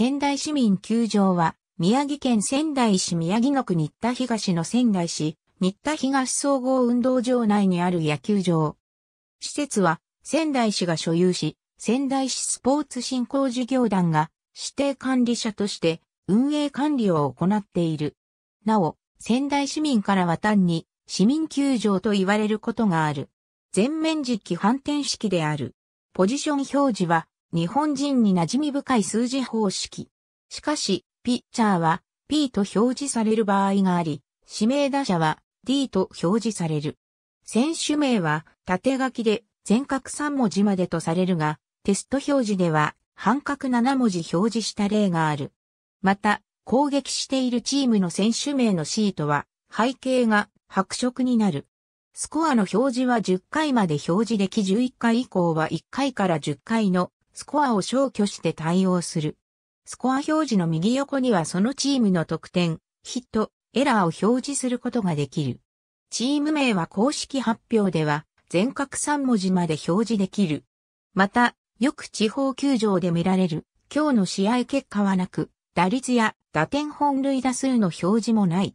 仙台市民球場は、宮城県仙台市宮城野区新田東の仙台市、新田東総合運動場内にある野球場。施設は、仙台市が所有し、仙台市スポーツ振興事業団が指定管理者として運営管理を行っている。なお、仙台市民からは単に市民球場と言われることがある。全面実機反転式である。ポジション表示は日本人に馴染み深い数字方式。しかし、ピッチャーは P と表示される場合があり、指名打者は D と表示される。選手名は縦書きで全角3文字までとされるが、テスト表示では半角7文字表示した例がある。また、攻撃しているチームの選手名のシートは背景が白色になる。スコアの表示は10回まで表示でき11回以降は1回から10回のスコアを消去して対応する。スコア表示の右横にはそのチームの得点、ヒット、エラーを表示することができる。チーム名は公式発表では全角3文字まで表示できる。また、よく地方球場で見られる今日の試合結果はなく、打率や打点本塁打数の表示もない。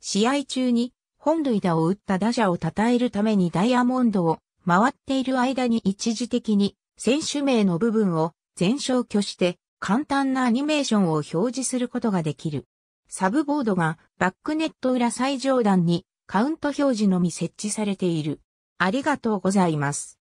試合中に本塁打を打った打者を称えるためにダイヤモンドを回っている間に一時的に選手名の部分を全消去して簡単なアニメーションを表示することができる。サブボードがバックネット裏最上段にカウント表示のみ設置されている。ありがとうございます。